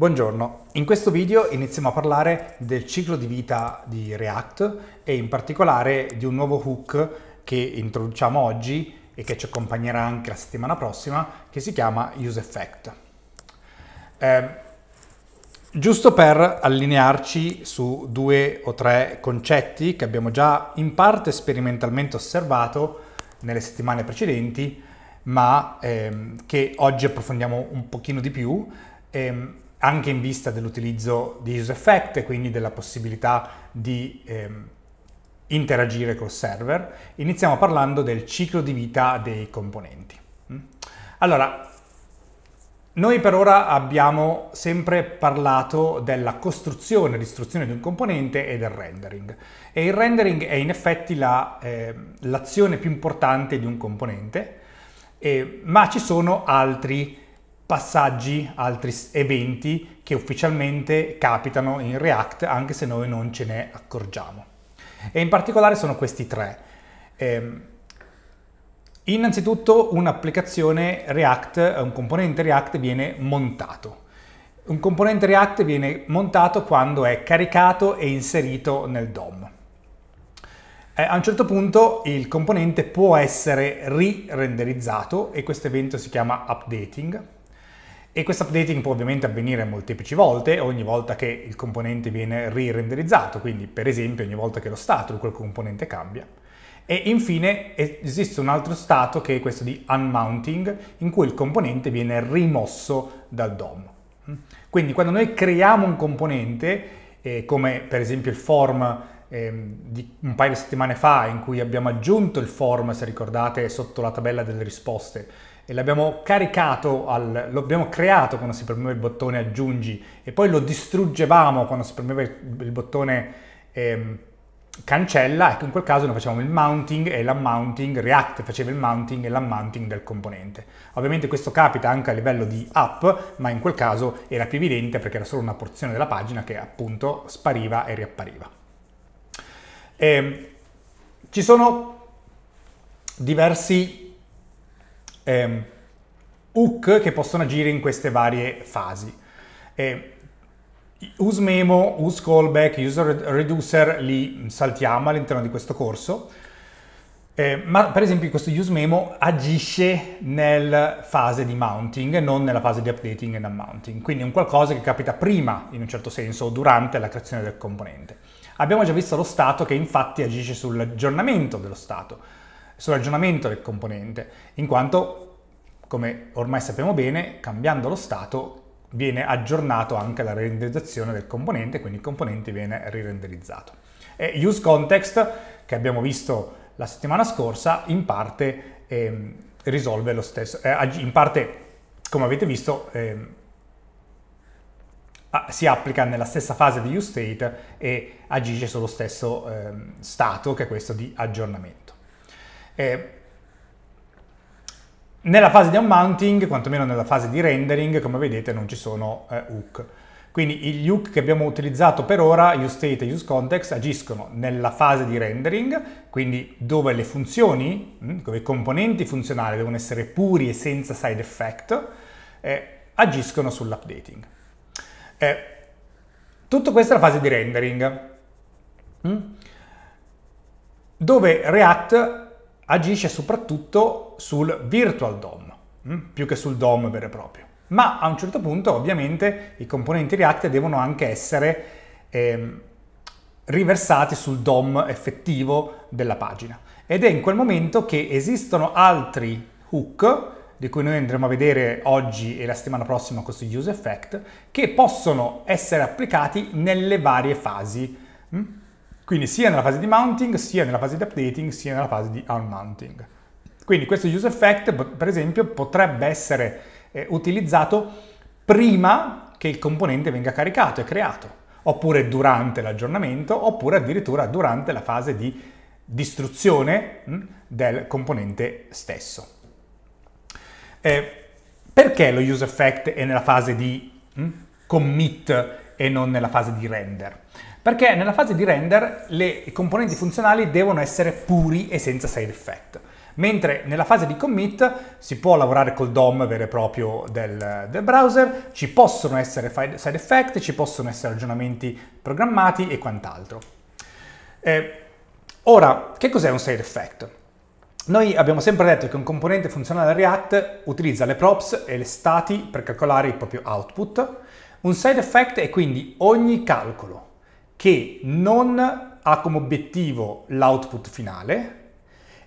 Buongiorno, in questo video iniziamo a parlare del ciclo di vita di React e in particolare di un nuovo hook che introduciamo oggi e che ci accompagnerà anche la settimana prossima che si chiama UseEffect. Eh, giusto per allinearci su due o tre concetti che abbiamo già in parte sperimentalmente osservato nelle settimane precedenti ma ehm, che oggi approfondiamo un pochino di più, ehm, anche in vista dell'utilizzo di use effect e quindi della possibilità di ehm, interagire col server, iniziamo parlando del ciclo di vita dei componenti. Mm? Allora, noi per ora abbiamo sempre parlato della costruzione e distruzione di un componente e del rendering. E il rendering è in effetti ehm, l'azione la, eh, più importante di un componente, eh, ma ci sono altri passaggi, altri eventi che ufficialmente capitano in React anche se noi non ce ne accorgiamo. E in particolare sono questi tre. Eh, innanzitutto un'applicazione React, un componente React viene montato. Un componente React viene montato quando è caricato e inserito nel DOM. Eh, a un certo punto il componente può essere rirenderizzato e questo evento si chiama updating e questo updating può ovviamente avvenire molteplici volte, ogni volta che il componente viene re-renderizzato, quindi per esempio ogni volta che lo stato di quel componente cambia. E infine esiste un altro stato che è questo di unmounting, in cui il componente viene rimosso dal DOM. Quindi quando noi creiamo un componente, eh, come per esempio il form eh, di un paio di settimane fa, in cui abbiamo aggiunto il form, se ricordate, sotto la tabella delle risposte, e l'abbiamo caricato, al, lo abbiamo creato quando si premeva il bottone aggiungi e poi lo distruggevamo quando si premeva il, il bottone ehm, cancella, ecco in quel caso noi facciamo il mounting e l'unmounting, React faceva il mounting e l'unmounting del componente. Ovviamente questo capita anche a livello di app, ma in quel caso era più evidente perché era solo una porzione della pagina che appunto spariva e riappariva. E, ehm, ci sono diversi eh, hook che possono agire in queste varie fasi. Eh, use memo, use callback, user reducer li saltiamo all'interno di questo corso. Eh, ma per esempio questo use memo agisce nella fase di mounting e non nella fase di updating and unmounting, quindi è un qualcosa che capita prima, in un certo senso, o durante la creazione del componente. Abbiamo già visto lo stato che infatti agisce sull'aggiornamento dello stato, sul ragionamento del componente, in quanto, come ormai sappiamo bene, cambiando lo stato viene aggiornato anche la renderizzazione del componente, quindi il componente viene rirenderizzato. E useContext, che abbiamo visto la settimana scorsa, in parte eh, risolve lo stesso, eh, in parte, come avete visto, eh, si applica nella stessa fase di useState e agisce sullo stesso ehm, stato che è questo di aggiornamento. Eh, nella fase di unmounting, quantomeno nella fase di rendering, come vedete non ci sono eh, hook. Quindi gli hook che abbiamo utilizzato per ora, useState e useContext, agiscono nella fase di rendering, quindi dove le funzioni, mm, dove i componenti funzionali devono essere puri e senza side effect, eh, agiscono sull'updating. Eh, tutto questo è la fase di rendering, mm, dove React agisce soprattutto sul virtual DOM, mm? più che sul DOM vero e proprio. Ma a un certo punto ovviamente i componenti React devono anche essere ehm, riversati sul DOM effettivo della pagina. Ed è in quel momento che esistono altri hook, di cui noi andremo a vedere oggi e la settimana prossima questo use effect, che possono essere applicati nelle varie fasi. Mm? Quindi sia nella fase di mounting, sia nella fase di updating, sia nella fase di unmounting. Quindi questo use effect, per esempio, potrebbe essere eh, utilizzato prima che il componente venga caricato e creato, oppure durante l'aggiornamento, oppure addirittura durante la fase di distruzione mh, hm, del componente stesso. Eh, perché lo use effect è nella fase di mh, hm, commit e non nella fase di render? Perché nella fase di render le componenti funzionali devono essere puri e senza side effect. Mentre nella fase di commit si può lavorare col DOM vero e proprio del, del browser, ci possono essere side effect, ci possono essere aggiornamenti programmati e quant'altro. Eh, ora, che cos'è un side effect? Noi abbiamo sempre detto che un componente funzionale React utilizza le props e le stati per calcolare il proprio output. Un side effect è quindi ogni calcolo, che non ha come obiettivo l'output finale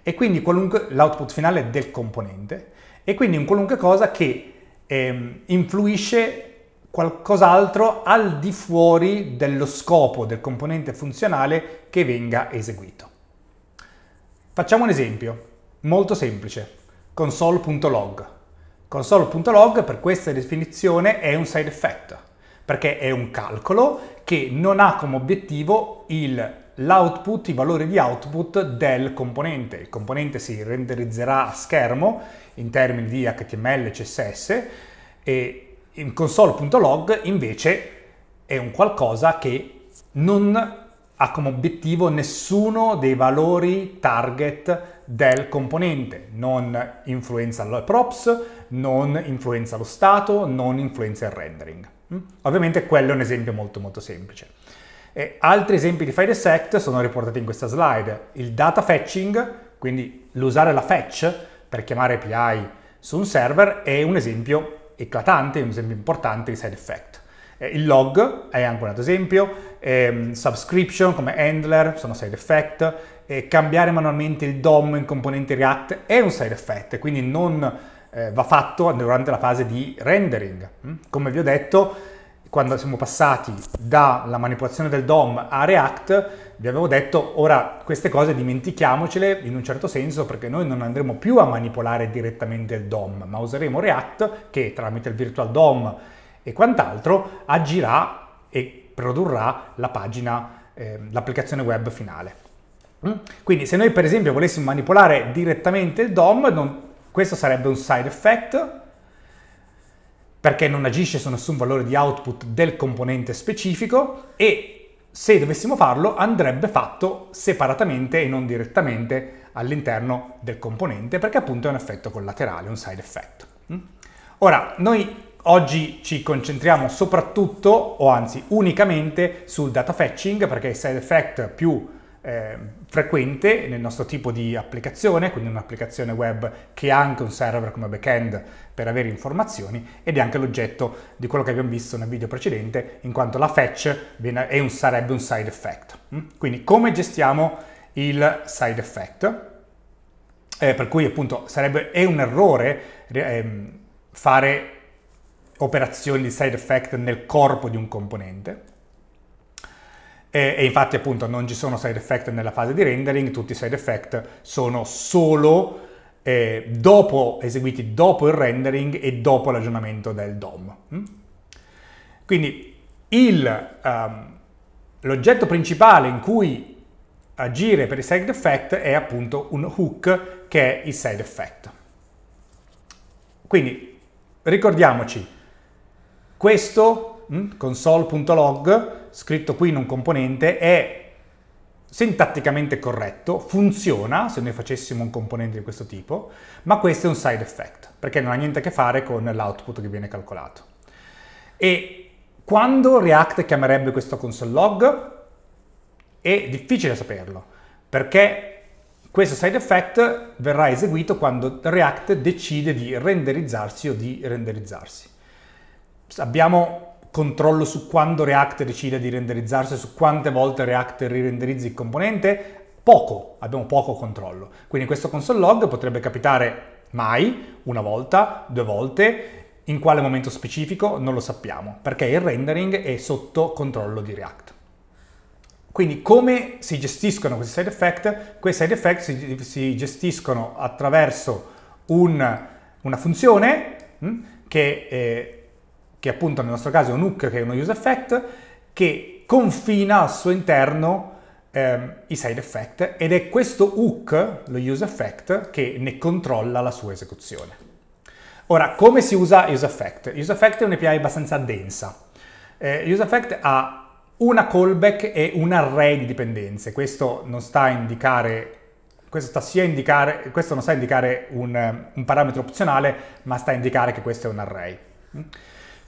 e quindi l'output finale del componente e quindi un qualunque cosa che ehm, influisce qualcos'altro al di fuori dello scopo del componente funzionale che venga eseguito. Facciamo un esempio molto semplice, console.log. Console.log per questa definizione è un side effect perché è un calcolo che non ha come obiettivo il l'output, i valori di output del componente. Il componente si renderizzerà a schermo in termini di HTML, CSS e in console.log invece è un qualcosa che non ha come obiettivo nessuno dei valori target del componente, non influenza le props, non influenza lo stato, non influenza il rendering. Mm? Ovviamente quello è un esempio molto molto semplice. E altri esempi di file dissect sono riportati in questa slide. Il data fetching, quindi l'usare la fetch per chiamare API su un server, è un esempio eclatante, un esempio importante di side effect. Il log è anche un altro esempio, ehm, subscription come handler sono side effect, cambiare manualmente il DOM in componenti React è un side effect, quindi non eh, va fatto durante la fase di rendering. Mm? Come vi ho detto, quando siamo passati dalla manipolazione del DOM a React, vi avevo detto ora queste cose dimentichiamocele in un certo senso perché noi non andremo più a manipolare direttamente il DOM, ma useremo React che tramite il virtual DOM e quant'altro agirà e produrrà la pagina, eh, l'applicazione web finale. Mm? Quindi se noi per esempio volessimo manipolare direttamente il DOM, non, questo sarebbe un side effect perché non agisce su nessun valore di output del componente specifico e se dovessimo farlo andrebbe fatto separatamente e non direttamente all'interno del componente perché appunto è un effetto collaterale, un side effect. Mm? Ora, noi Oggi ci concentriamo soprattutto, o anzi unicamente, sul data fetching perché il side effect più eh, frequente nel nostro tipo di applicazione, quindi un'applicazione web che ha anche un server come backend per avere informazioni ed è anche l'oggetto di quello che abbiamo visto nel video precedente, in quanto la fetch viene, un, sarebbe un side effect. Mm? Quindi come gestiamo il side effect? Eh, per cui appunto sarebbe, è un errore eh, fare operazioni di side effect nel corpo di un componente. E, e, infatti appunto non ci sono side effect nella fase di rendering, tutti i side effect sono solo eh, dopo, eseguiti dopo il rendering e dopo l'aggiornamento del DOM. Mm? Quindi ehm, l'oggetto um, principale in cui agire per i side effect è appunto un hook che è il side effect. Quindi ricordiamoci, questo mm, console.log scritto qui in un componente è sintatticamente corretto, funziona se noi facessimo un componente di questo tipo, ma questo è un side effect, perché non ha niente a che fare con l'output che viene calcolato. E quando React chiamerebbe questo console log? È difficile saperlo, perché questo side effect verrà eseguito quando React decide di renderizzarsi o di renderizzarsi. Abbiamo controllo su quando React decide di renderizzarsi, su quante volte React rirenderizzi il componente, poco, abbiamo poco controllo. Quindi questo console log potrebbe capitare mai, una volta, due volte, in quale momento specifico non lo sappiamo, perché il rendering è sotto controllo di React. Quindi come si gestiscono questi side effect? Questi side effect si, si gestiscono attraverso un, una funzione mh, hm, che eh, che appunto nel nostro caso è un hook che è uno use effect, che confina al suo interno ehm, i side effect ed è questo hook, lo use effect, che ne controlla la sua esecuzione. Ora, come si usa use effect? Use effect è un'API abbastanza densa. Eh, use effect ha una callback e un array di dipendenze. Questo non sta a indicare questo, sta indicare, questo non sta a indicare un, un parametro opzionale, ma sta a indicare che questo è un array.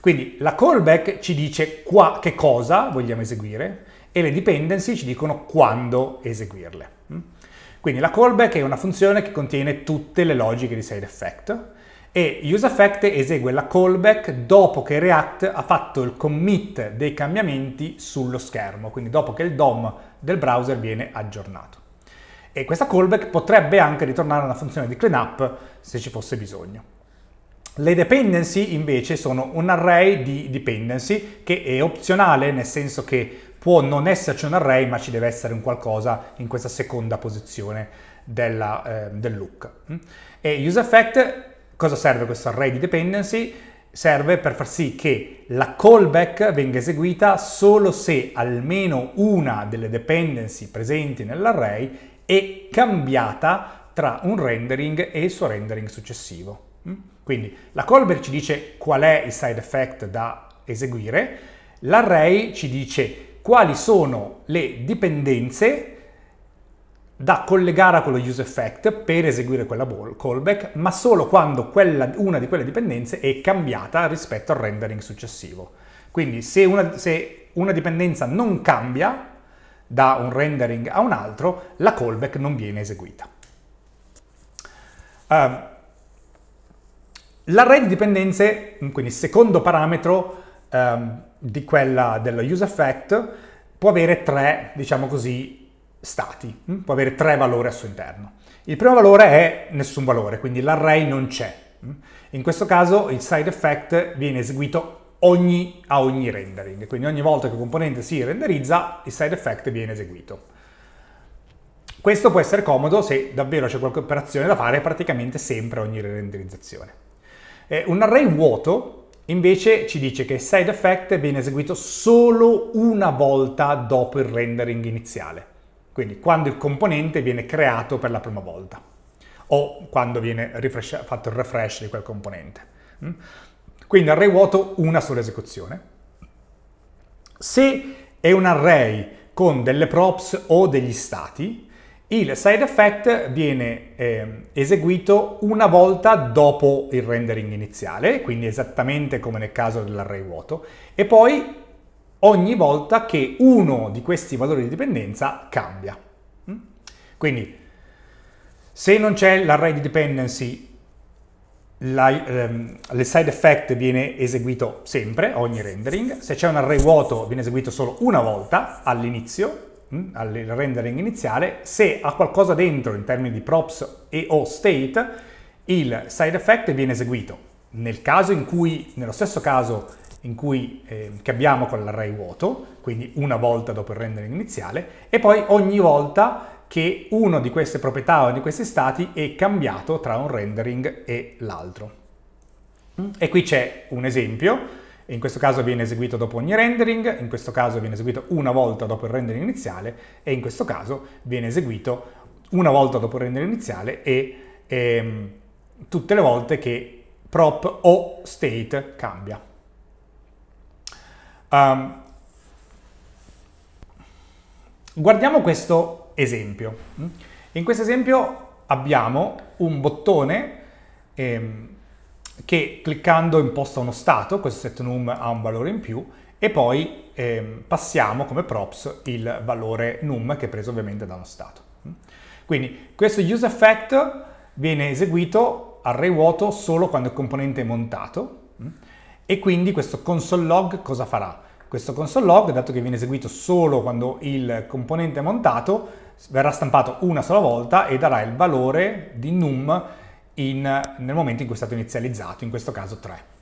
Quindi la callback ci dice qua che cosa vogliamo eseguire e le dependency ci dicono quando eseguirle. Mm? Quindi la callback è una funzione che contiene tutte le logiche di side effect e UseEffect esegue la callback dopo che React ha fatto il commit dei cambiamenti sullo schermo, quindi dopo che il DOM del browser viene aggiornato. E questa callback potrebbe anche ritornare una funzione di cleanup se ci fosse bisogno. Le dependency invece sono un array di dependency che è opzionale nel senso che può non esserci un array ma ci deve essere un qualcosa in questa seconda posizione della, eh, del look. Mm? E useEffect, cosa serve questo array di dependency? Serve per far sì che la callback venga eseguita solo se almeno una delle dependency presenti nell'array è cambiata tra un rendering e il suo rendering successivo. Mm? Quindi la callback ci dice qual è il side effect da eseguire, l'array ci dice quali sono le dipendenze da collegare a quello use effect per eseguire quella callback, ma solo quando quella, una di quelle dipendenze è cambiata rispetto al rendering successivo. Quindi se una, se una dipendenza non cambia da un rendering a un altro, la callback non viene eseguita. Uh, L'array di dipendenze, quindi il secondo parametro ehm, di quella dello useEffect, può avere tre, diciamo così, stati, mm? può avere tre valori al suo interno. Il primo valore è nessun valore, quindi l'array non c'è. Mm? In questo caso il side effect viene eseguito ogni, a ogni rendering, quindi ogni volta che un componente si renderizza il side effect viene eseguito. Questo può essere comodo se davvero c'è qualche operazione da fare praticamente sempre ogni renderizzazione. Eh, un array vuoto invece ci dice che il side effect viene eseguito solo una volta dopo il rendering iniziale, quindi quando il componente viene creato per la prima volta o quando viene fatto il refresh di quel componente. Mm? Quindi array vuoto una sola esecuzione. Se è un array con delle props o degli stati, il side effect viene eh, eseguito una volta dopo il rendering iniziale, quindi esattamente come nel caso dell'array vuoto, e poi ogni volta che uno di questi valori di dipendenza cambia. Mm? Quindi se non c'è l'array di dependency, la, ehm, il side effect viene eseguito sempre, ogni rendering, se c'è un array vuoto viene eseguito solo una volta all'inizio Mm, al rendering iniziale, se ha qualcosa dentro in termini di props e o state, il side effect viene eseguito. Nel caso in cui, nello stesso caso cui, eh, che abbiamo con l'array vuoto, quindi una volta dopo il rendering iniziale, e poi ogni volta che uno di queste proprietà o di questi stati è cambiato tra un rendering e l'altro. Mm, e qui c'è un esempio in questo caso viene eseguito dopo ogni rendering, in questo caso viene eseguito una volta dopo il rendering iniziale e in questo caso viene eseguito una volta dopo il rendering iniziale e ehm, tutte le volte che prop o state cambia. Um, guardiamo questo esempio. In questo esempio abbiamo un bottone ehm, che cliccando imposta uno stato, questo setNum ha un valore in più, e poi eh, passiamo come props il valore num che è preso ovviamente da uno stato. Quindi questo useEffect viene eseguito array vuoto solo quando il componente è montato e quindi questo console.log cosa farà? Questo console.log, dato che viene eseguito solo quando il componente è montato, verrà stampato una sola volta e darà il valore di num in, nel momento in cui è stato inizializzato, in questo caso 3.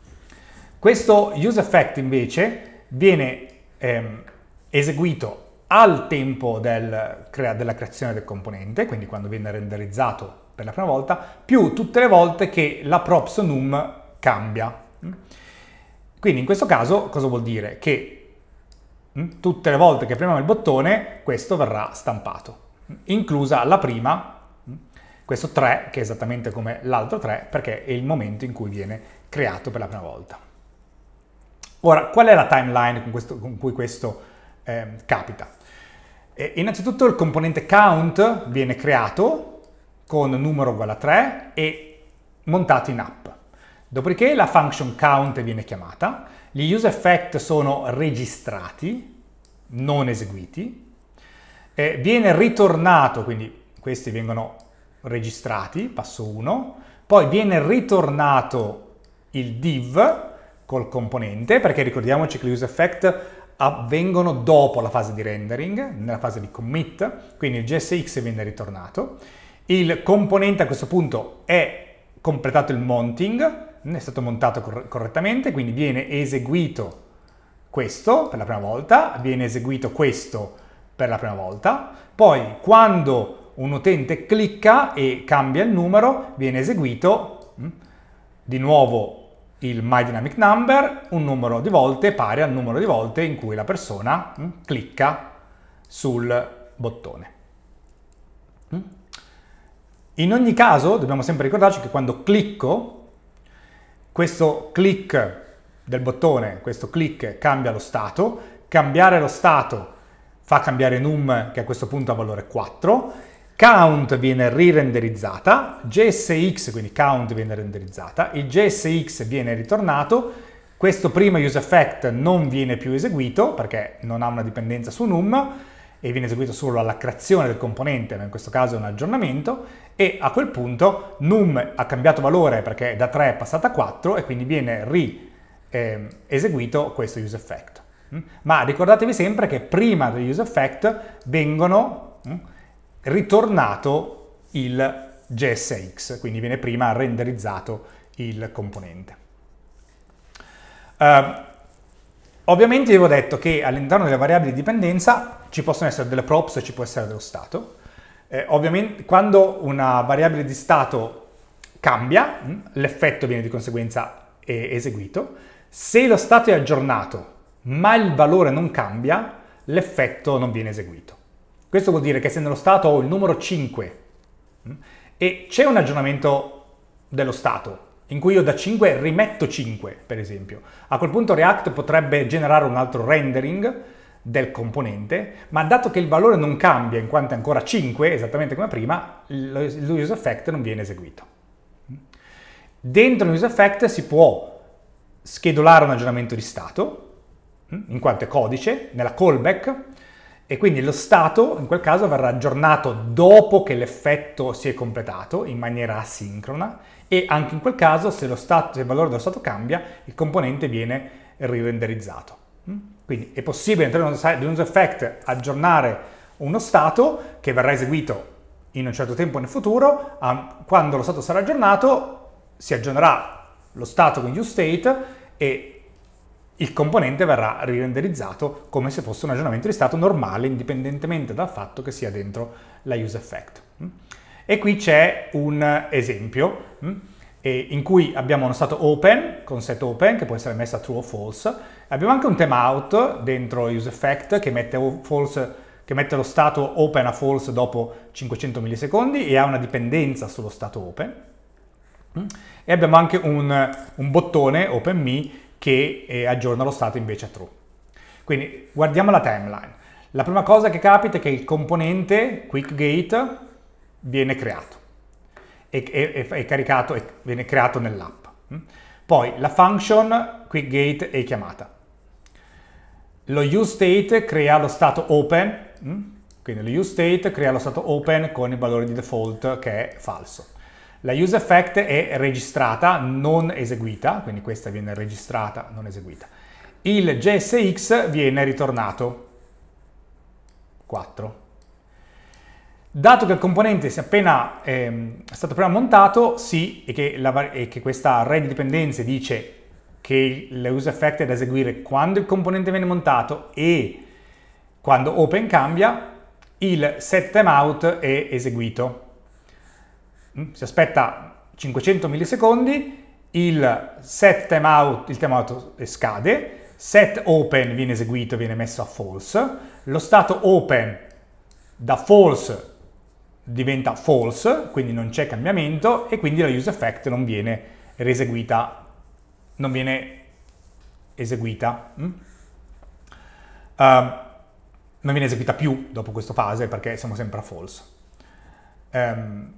Questo use effect invece viene ehm, eseguito al tempo del, crea, della creazione del componente, quindi quando viene renderizzato per la prima volta, più tutte le volte che la props num cambia. Quindi in questo caso cosa vuol dire? Che mm, tutte le volte che premiamo il bottone questo verrà stampato, inclusa la prima questo 3 che è esattamente come l'altro 3 perché è il momento in cui viene creato per la prima volta. Ora, qual è la timeline con, questo, con cui questo ehm, eh, capita? E innanzitutto il componente count viene creato con numero uguale a 3 e montato in app. Dopodiché la function count viene chiamata, gli use effect sono registrati, non eseguiti, eh, viene ritornato, quindi questi vengono registrati, passo 1, poi viene ritornato il div col componente, perché ricordiamoci che gli use effect avvengono dopo la fase di rendering, nella fase di commit, quindi il GSX viene ritornato. Il componente a questo punto è completato il mounting, è stato montato cor correttamente, quindi viene eseguito questo per la prima volta, viene eseguito questo per la prima volta, poi quando un utente clicca e cambia il numero, viene eseguito mm, di nuovo il MyDynamicNumber un numero di volte pari al numero di volte in cui la persona mm, clicca sul bottone. Mm. In ogni caso dobbiamo sempre ricordarci che quando clicco, questo click del bottone, questo click cambia lo stato, cambiare lo stato fa cambiare num che a questo punto ha valore 4 count viene rirenderizzata, JSX, quindi count viene renderizzata, il JSX viene ritornato, questo primo useEffect non viene più eseguito perché non ha una dipendenza su num e viene eseguito solo alla creazione del componente, ma in questo caso è un aggiornamento, e a quel punto num ha cambiato valore perché da 3 è passata a 4 e quindi viene rieseguito eh, eseguito questo useEffect. Mm? Ma ricordatevi sempre che prima degli useEffect vengono mm, ritornato il GSX, quindi viene prima renderizzato il componente. Uh, ovviamente vi ho detto che all'interno delle variabili di dipendenza ci possono essere delle props e ci può essere dello stato. Eh, ovviamente quando una variabile di stato cambia, mm, l'effetto viene di conseguenza eseguito. Se lo stato è aggiornato ma il valore non cambia, l'effetto non viene eseguito. Questo vuol dire che se nello Stato ho il numero 5 mm, e c'è un aggiornamento dello Stato in cui io da 5 rimetto 5, per esempio, a quel punto React potrebbe generare un altro rendering del componente, ma dato che il valore non cambia in quanto è ancora 5, esattamente come prima, l'use effect non viene eseguito. Dentro l'use effect si può schedolare un aggiornamento di stato, mm, in quanto è codice, nella callback, e quindi lo stato in quel caso verrà aggiornato dopo che l'effetto si è completato in maniera asincrona e anche in quel caso se, stato, se il valore dello stato cambia il componente viene rirenderizzato. Mm? Quindi è possibile all'interno di un effect aggiornare uno stato che verrà eseguito in un certo tempo nel futuro, quando lo stato sarà aggiornato si aggiornerà lo stato, con quindi useState, e il componente verrà rirenderizzato come se fosse un aggiornamento di stato normale, indipendentemente dal fatto che sia dentro la use effect. Mm? E qui c'è un esempio mm? in cui abbiamo uno stato open, con set open, che può essere messa true o false. Abbiamo anche un timeout dentro use effect che mette, false, che mette lo stato open a false dopo 500 millisecondi e ha una dipendenza sullo stato open. Mm? E abbiamo anche un, un bottone open me che eh, aggiorna lo stato invece a true. Quindi guardiamo la timeline. La prima cosa che capita è che il componente QuickGate viene creato e, e, e caricato e viene creato nell'app. Mm? Poi la function QuickGate è chiamata. Lo useState crea lo stato open, mm? quindi lo useState crea lo stato open con il valore di default che è falso. La use effect è registrata, non eseguita, quindi questa viene registrata, non eseguita. Il JSX viene ritornato 4. Dato che il componente è, appena, ehm, è stato prima montato, sì, e che, la, e che questa array di dipendenze dice che la l'useEffect è da eseguire quando il componente viene montato e quando open cambia, il set timeout è eseguito. Mm? si aspetta 500 millisecondi, il set timeout, il timeout scade, set open viene eseguito, viene messo a false, lo stato open da false diventa false, quindi non c'è cambiamento e quindi la use effect non viene eseguita, non viene eseguita. Uh, non viene eseguita più dopo questa fase perché siamo sempre a false. Um,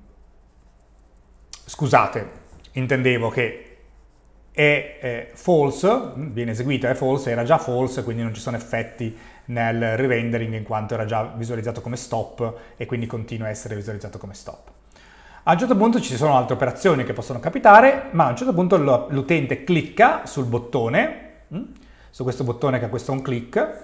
scusate, intendevo che è, è false, viene eseguito, è false, era già false, quindi non ci sono effetti nel re-rendering in quanto era già visualizzato come stop e quindi continua a essere visualizzato come stop. A un certo punto ci sono altre operazioni che possono capitare, ma a un certo punto l'utente clicca sul bottone, mm, su questo bottone che ha questo un click,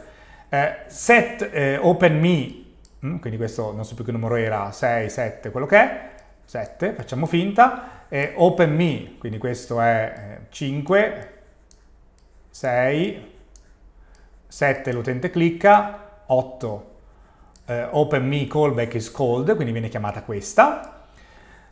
eh, set eh, open me, mm, quindi questo non so più che numero era, 6, 7, quello che è, 7, facciamo finta, e me, quindi questo è 5, 6, 7 l'utente clicca, 8 eh, me callback is called, quindi viene chiamata questa,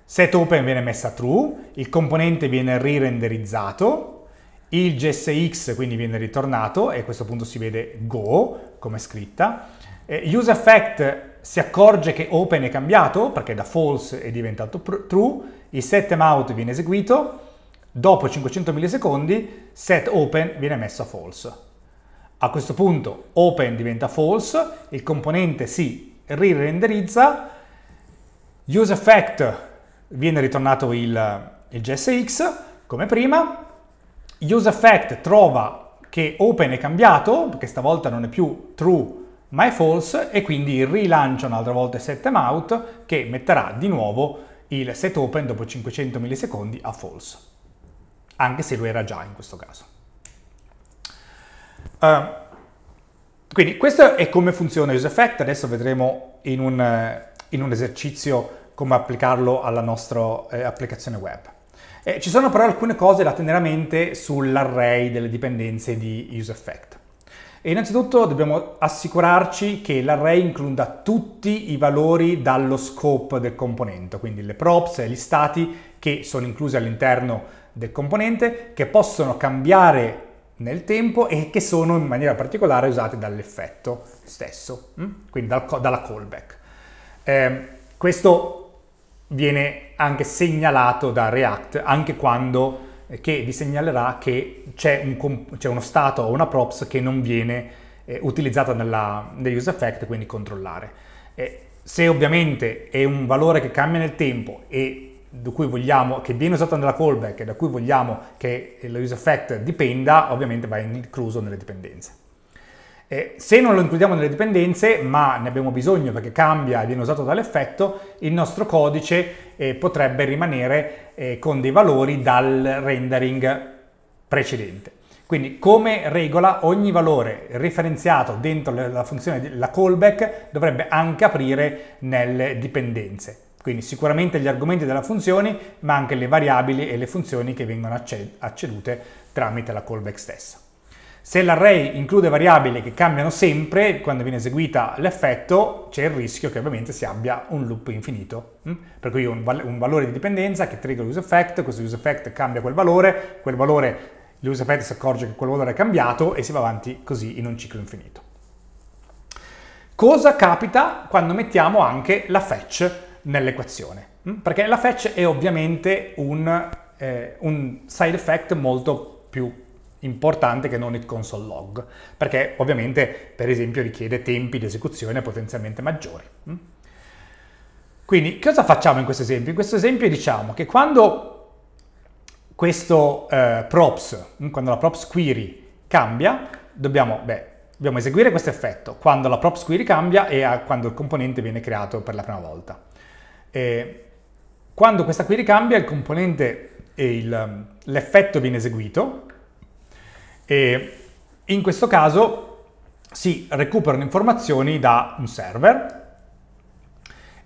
set open viene messa true, il componente viene rirenderizzato, il GSX quindi viene ritornato e a questo punto si vede Go come scritta, eh, effect si accorge che open è cambiato, perché da false è diventato true, il setMount viene eseguito, dopo 500 millisecondi setOpen viene messo a false. A questo punto open diventa false, il componente si rirenderizza, useEffect viene ritornato il, il JSX come prima, useEffect trova che open è cambiato, perché stavolta non è più true ma è false e quindi rilancia un'altra volta il set timeout che metterà di nuovo il set open dopo 500 millisecondi a false, anche se lo era già in questo caso. Uh, quindi questo è come funziona UseEffect, adesso vedremo in un, eh, in un, esercizio come applicarlo alla nostra eh, applicazione web. Eh, ci sono però alcune cose da tenere a mente sull'array delle dipendenze di UseEffect. E innanzitutto dobbiamo assicurarci che l'array includa tutti i valori dallo scope del componente, quindi le props e gli stati che sono inclusi all'interno del componente, che possono cambiare nel tempo e che sono in maniera particolare usate dall'effetto stesso, mm? quindi dalla callback. Eh, questo viene anche segnalato da React anche quando eh, che vi segnalerà che c'è, un, uno stato o una props che non viene eh, utilizzata nella, use effect, quindi controllare. Eh, se ovviamente è un valore che cambia nel tempo e vogliamo, che viene usato nella callback e da cui vogliamo che lo use effect dipenda, ovviamente va incluso nelle dipendenze. Eh, se non lo includiamo nelle dipendenze, ma ne abbiamo bisogno perché cambia e viene usato dall'effetto, il nostro codice eh, potrebbe rimanere eh, con dei valori dal rendering precedente. Quindi come regola ogni valore referenziato dentro la funzione, della callback, dovrebbe anche aprire nelle dipendenze. Quindi sicuramente gli argomenti della funzione, ma anche le variabili e le funzioni che vengono accedute tramite la callback stessa. Se l'array include variabili che cambiano sempre quando viene eseguita l'effetto, c'è il rischio che ovviamente si abbia un loop infinito. Mm? Per cui ho un, valore di dipendenza che trigger useEffect, questo useEffect cambia quel valore, quel valore, l'useEffect si accorge che quel valore è cambiato e si va avanti così in un ciclo infinito. Cosa capita quando mettiamo anche la fetch nell'equazione? Mm? Perché la fetch è ovviamente un, eh, un side effect molto più importante che non il console log, perché ovviamente per esempio richiede tempi di esecuzione potenzialmente maggiori. Mm? Quindi cosa facciamo in questo esempio? In questo esempio diciamo che quando questo eh, props, mm, quando la props query cambia, dobbiamo, beh, dobbiamo eseguire questo effetto quando la props query cambia e a, quando il componente viene creato per la prima volta. E quando questa query cambia, il componente e l'effetto viene eseguito, e in questo caso si recuperano informazioni da un server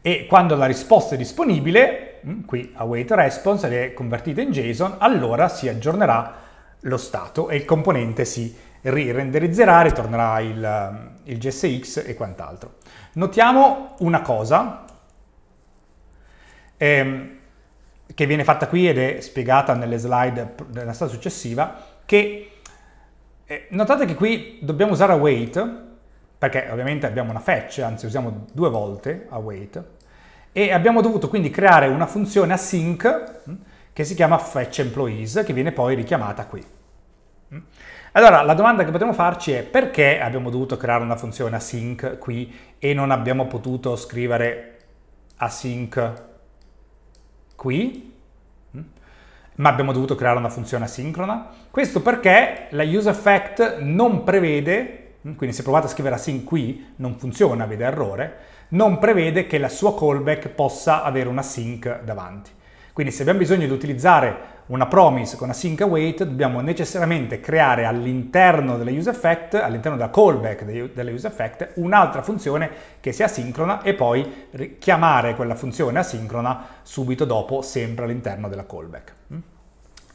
e quando la risposta è disponibile, mm, qui await response è convertita in JSON, allora si aggiornerà lo stato e il componente si rirenderizzerà, ritornerà il, mm, il GSX e quant'altro. Notiamo una cosa ehm, che viene fatta qui ed è spiegata nelle slide della strada successiva, che notate che qui dobbiamo usare await, perché ovviamente abbiamo una fetch, anzi usiamo due volte await, e abbiamo dovuto quindi creare una funzione async mm, che si chiama fetch employees, che viene poi richiamata qui. Mm. Allora, la domanda che potremmo farci è perché abbiamo dovuto creare una funzione async qui e non abbiamo potuto scrivere async qui? ma abbiamo dovuto creare una funzione asincrona. Questo perché la use effect non prevede quindi se provate a scrivere async qui non funziona, vede errore, non prevede che la sua callback possa avere una sync davanti. Quindi se abbiamo bisogno di utilizzare una promise con una sync await dobbiamo necessariamente creare all'interno della use effect, all'interno della callback della use effect, un'altra funzione che sia asincrona e poi chiamare quella funzione asincrona subito dopo, sempre all'interno della callback. Mm?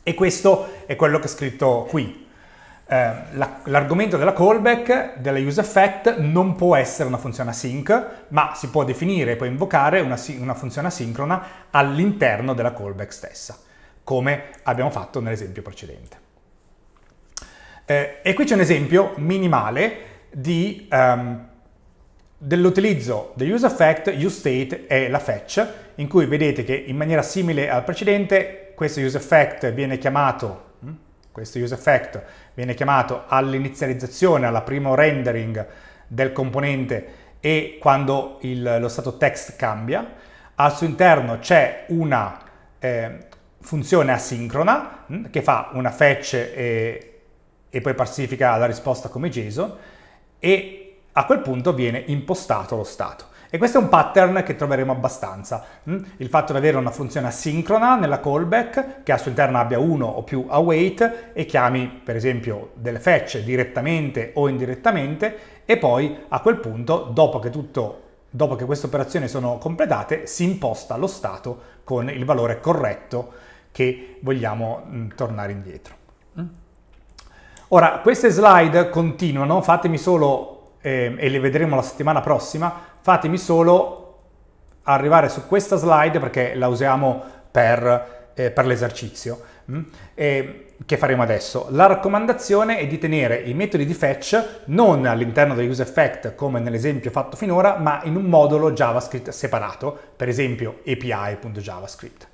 E questo è quello che è scritto qui. Eh, l'argomento della callback, della use effect, non può essere una funzione async, ma si può definire e poi invocare una, una funzione asincrona all'interno della callback stessa come abbiamo fatto nell'esempio precedente. Eh, e qui c'è un esempio minimale um, dell'utilizzo dell'useEffect, useState e la fetch, in cui vedete che in maniera simile al precedente questo useEffect viene chiamato hm, questo useEffect viene chiamato all'inizializzazione, alla primo rendering del componente e quando il, lo stato text cambia. Al suo interno c'è una eh, funzione asincrona mm, che fa una fetch e, e poi parsifica la risposta come JSON e a quel punto viene impostato lo stato. E questo è un pattern che troveremo abbastanza. Mm. Il fatto di avere una funzione asincrona nella callback che al suo interno abbia uno o più await e chiami per esempio delle fetch direttamente o indirettamente e poi a quel punto dopo che, tutto, dopo che queste operazioni sono completate si imposta lo stato con il valore corretto che vogliamo mh, mm, tornare indietro. Mm? Ora, queste slide continuano, fatemi solo, eh, e le vedremo la settimana prossima, fatemi solo arrivare su questa slide perché la usiamo per, eh, per l'esercizio mm? che faremo adesso. La raccomandazione è di tenere i metodi di fetch non all'interno del use effect come nell'esempio fatto finora, ma in un modulo JavaScript separato, per esempio api.javascript.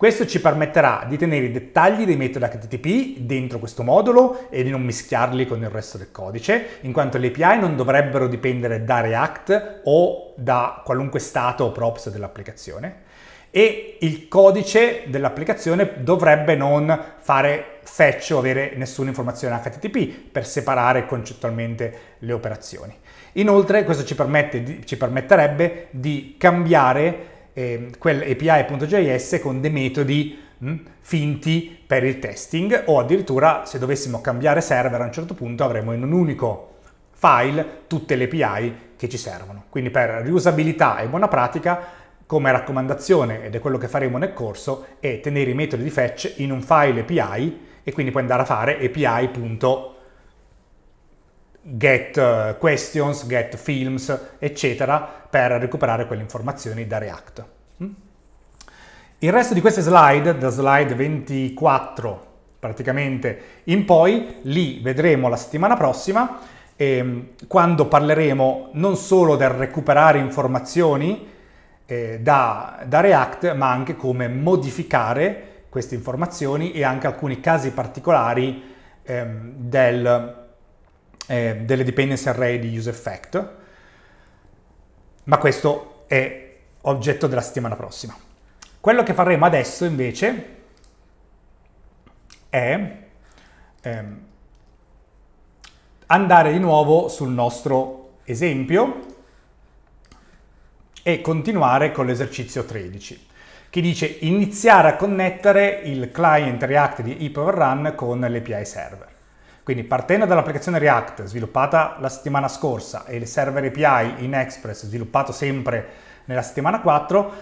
Questo ci permetterà di tenere i dettagli dei metodi HTTP dentro questo modulo e di non mischiarli con il resto del codice, in quanto le API non dovrebbero dipendere da React o da qualunque stato o props dell'applicazione e il codice dell'applicazione dovrebbe non fare fetch o avere nessuna informazione HTTP per separare concettualmente le operazioni. Inoltre questo ci, permette, ci permetterebbe di cambiare eh, quell'API.js con dei metodi mh, mm, finti per il testing o addirittura se dovessimo cambiare server a un certo punto avremo in un unico file tutte le API che ci servono. Quindi per riusabilità e buona pratica come raccomandazione, ed è quello che faremo nel corso, è tenere i metodi di fetch in un file API e quindi puoi andare a fare api.js get eh, questions, get films, eccetera, per recuperare quelle informazioni da React. Mm? Il resto di queste slide, da slide 24 praticamente in poi, li vedremo la settimana prossima, ehm, quando parleremo non solo del recuperare informazioni eh, da, da React, ma anche come modificare queste informazioni e anche alcuni casi particolari ehm, del eh, delle dependency array di useEffect, ma questo è oggetto della settimana prossima. Quello che faremo adesso invece è ehm, andare di nuovo sul nostro esempio e continuare con l'esercizio 13 che dice iniziare a connettere il client React di Hyperrun con l'API server. Quindi partendo dall'applicazione React sviluppata la settimana scorsa e il server API in Express sviluppato sempre nella settimana 4,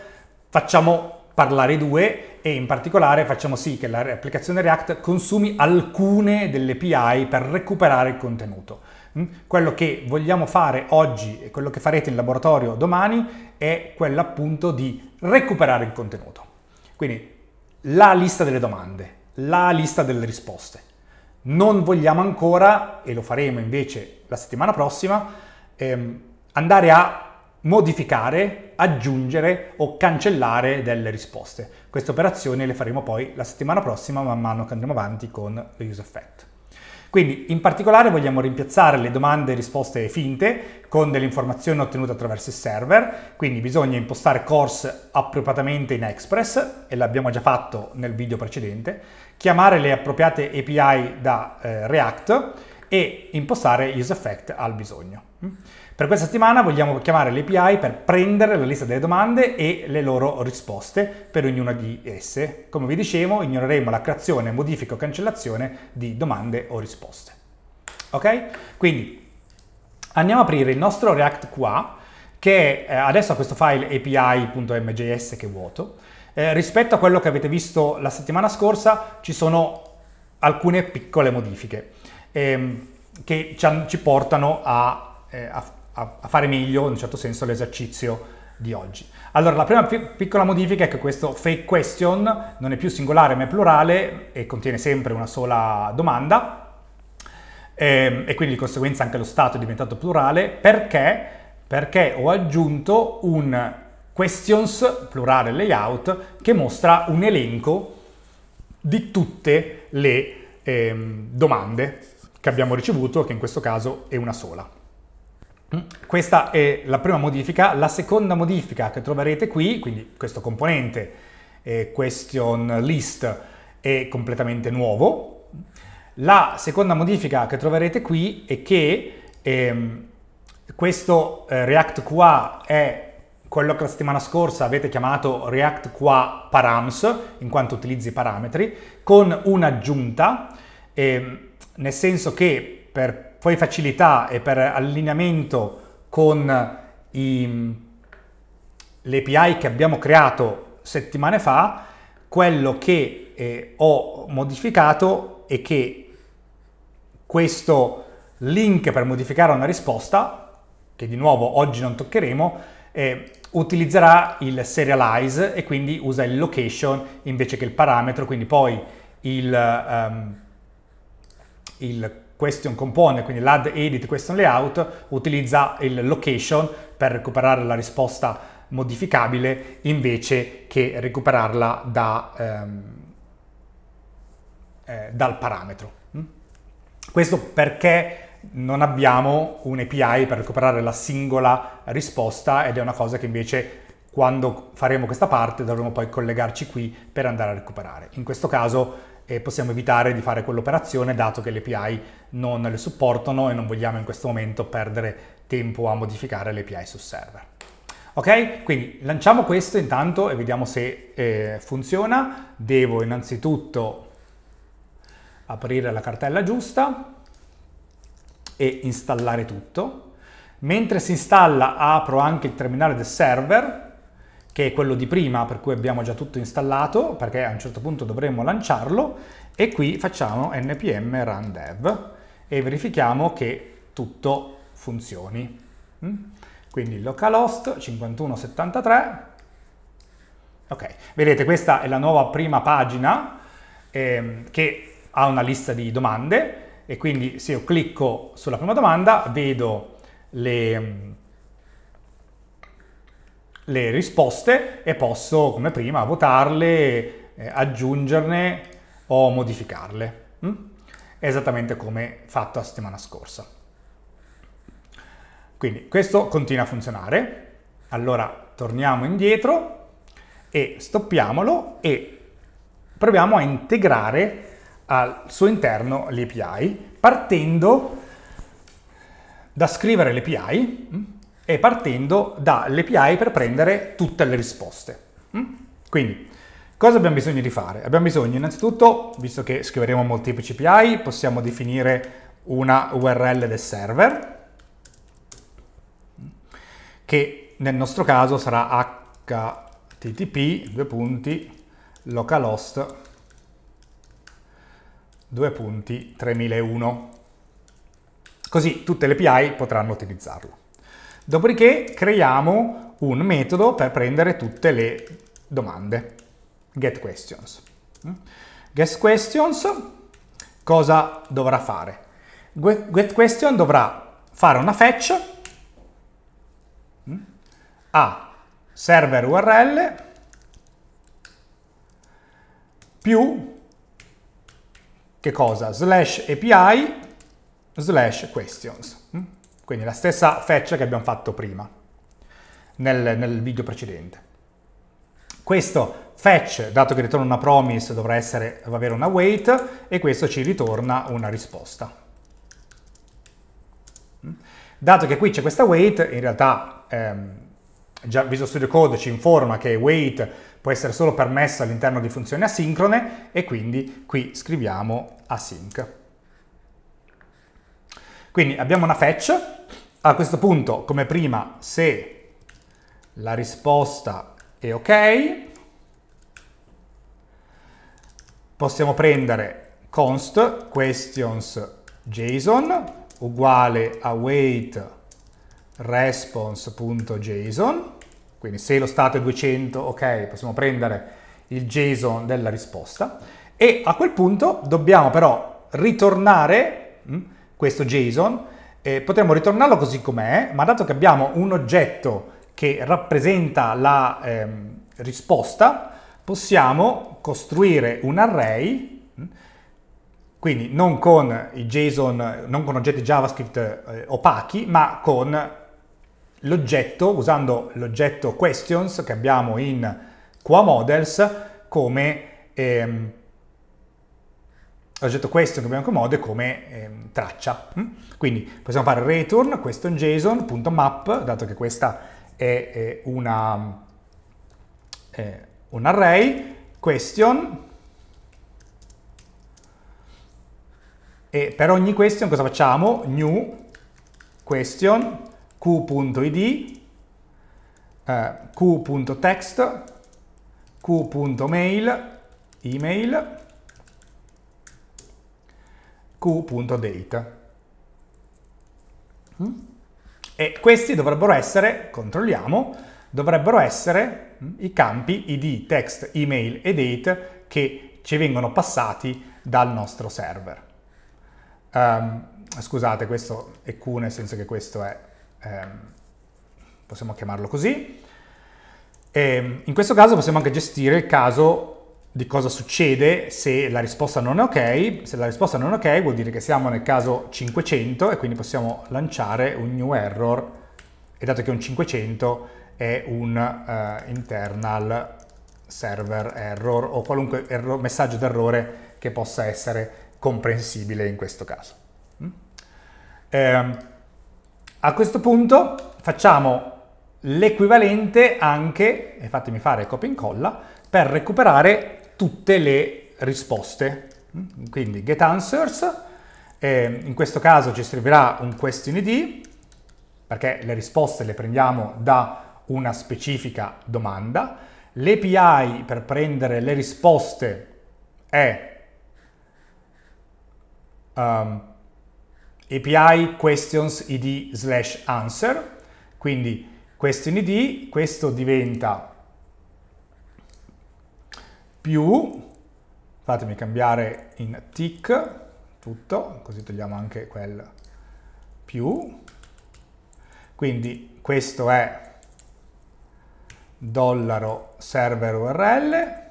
facciamo parlare i due e in particolare facciamo sì che l'applicazione React consumi alcune delle API per recuperare il contenuto. Mm? Quello che vogliamo fare oggi e quello che farete in laboratorio domani è quello appunto di recuperare il contenuto. Quindi la lista delle domande, la lista delle risposte non vogliamo ancora, e lo faremo invece la settimana prossima, ehm, andare a modificare, aggiungere o cancellare delle risposte. Queste operazioni le faremo poi la settimana prossima man mano che andremo avanti con lo use effect. Quindi in particolare vogliamo rimpiazzare le domande e risposte finte con delle informazioni ottenute attraverso il server, quindi bisogna impostare course appropriatamente in Express e l'abbiamo già fatto nel video precedente chiamare le appropriate API da eh, React e impostare UseEffect al bisogno. Mm. Per questa settimana vogliamo chiamare le API per prendere la lista delle domande e le loro risposte per ognuna di esse. Come vi dicevo, ignoreremo la creazione, modifica o cancellazione di domande o risposte. Ok? Quindi andiamo a aprire il nostro React qua, che eh, adesso ha questo file api.mjs che è vuoto, eh, rispetto a quello che avete visto la settimana scorsa ci sono alcune piccole modifiche ehm, che ci, ci portano a, eh, a, a, fare meglio, in un certo senso, l'esercizio di oggi. Allora, la prima piccola modifica è che questo fake question non è più singolare ma è plurale e contiene sempre una sola domanda ehm, e quindi di conseguenza anche lo stato è diventato plurale perché, perché ho aggiunto un questions, plurale layout, che mostra un elenco di tutte le ehm, domande che abbiamo ricevuto, che in questo caso è una sola. Mm. Questa è la prima modifica. La seconda modifica che troverete qui, quindi questo componente eh, question list è completamente nuovo. La seconda modifica che troverete qui è che ehm, questo eh, React QA è quello che la settimana scorsa avete chiamato React qua params, in quanto utilizzi i parametri, con un'aggiunta, eh, nel senso che per poi facilità e per allineamento con ehm, i, le che abbiamo creato settimane fa, quello che eh, ho modificato è che questo link per modificare una risposta, che di nuovo oggi non toccheremo, eh, utilizzerà il serialize e quindi usa il location invece che il parametro, quindi poi il, um, il question component, quindi l'add edit question layout, utilizza il location per recuperare la risposta modificabile invece che recuperarla da, um, eh, dal parametro. Mm? Questo perché non abbiamo un API per recuperare la singola risposta ed è una cosa che invece quando faremo questa parte dovremo poi collegarci qui per andare a recuperare. In questo caso eh, possiamo evitare di fare quell'operazione dato che le API non le supportano e non vogliamo in questo momento perdere tempo a modificare le API sul server. Ok, quindi lanciamo questo intanto e vediamo se eh, funziona. Devo innanzitutto aprire la cartella giusta e installare tutto. Mentre si installa apro anche il terminale del server che è quello di prima per cui abbiamo già tutto installato perché a un certo punto dovremmo lanciarlo e qui facciamo npm run dev e verifichiamo che tutto funzioni. Mm? Quindi localhost 5173. Ok, vedete questa è la nuova prima pagina ehm, che ha una lista di domande e quindi se io clicco sulla prima domanda vedo le, le risposte e posso come prima votarle, eh, aggiungerne o modificarle, mm? esattamente come fatto la settimana scorsa. Quindi questo continua a funzionare, allora torniamo indietro e stoppiamolo e proviamo a integrare al suo interno l'API partendo da scrivere l'API mm, e partendo dall'API per prendere tutte le risposte. Mm. Quindi, cosa abbiamo bisogno di fare? Abbiamo bisogno innanzitutto, visto che scriveremo molteplici API, possiamo definire una URL del server, mm, che nel nostro caso sarà http://localhost due punti 3001. Così tutte le PI potranno utilizzarlo. Dopodiché creiamo un metodo per prendere tutte le domande, getQuestions. Mm? questions. cosa dovrà fare? Get dovrà fare una fetch mm? a server URL più che cosa? Slash API slash questions. Mm? Quindi la stessa fetch che abbiamo fatto prima nel, nel video precedente. Questo fetch, dato che ritorna una promise, dovrà, essere, avere una wait e questo ci ritorna una risposta. Mm? Dato che qui c'è questa wait, in realtà ehm, Visual Studio Code ci informa che wait può essere solo permesso all'interno di funzioni asincrone e quindi qui scriviamo async. Quindi abbiamo una fetch, a questo punto come prima se la risposta è ok, possiamo prendere const questions JSON uguale a wait response.json quindi se lo stato è 200, ok, possiamo prendere il JSON della risposta e a quel punto dobbiamo però ritornare mh, mm, questo JSON, eh, potremmo ritornarlo così com'è, ma dato che abbiamo un oggetto che rappresenta la ehm, risposta, possiamo costruire un array, mh, mm, quindi non con, JSON, non con oggetti JavaScript eh, opachi, ma con l'oggetto, usando l'oggetto questions che abbiamo in QA Models come ehm, l'oggetto question che abbiamo come mode come ehm, traccia. Mm? Quindi possiamo fare return question.json.map, dato che questa è, è una, è un array, question, e per ogni question cosa facciamo? New question q.id, eh, q.text, q.mail, email, q.date. Mm? E questi dovrebbero essere, controlliamo, dovrebbero essere mm, i campi id, text, email e date che ci vengono passati dal nostro server. Um, scusate, questo è Q nel senso che questo è ehm, possiamo chiamarlo così. E in questo caso possiamo anche gestire il caso di cosa succede se la risposta non è ok. Se la risposta non è ok vuol dire che siamo nel caso 500 e quindi possiamo lanciare un new error e dato che un 500 è un uh, internal server error o qualunque error, messaggio d'errore che possa essere comprensibile in questo caso. Mm? Eh, a questo punto facciamo l'equivalente anche, e fatemi fare copia e incolla, per recuperare tutte le risposte. Mm? Quindi get answers, e in questo caso ci servirà un question ID, perché le risposte le prendiamo da una specifica domanda. L'API per prendere le risposte è um, API questions id slash answer, quindi question id, questo diventa più, fatemi cambiare in tick tutto, così togliamo anche quel più, quindi questo è dollaro server url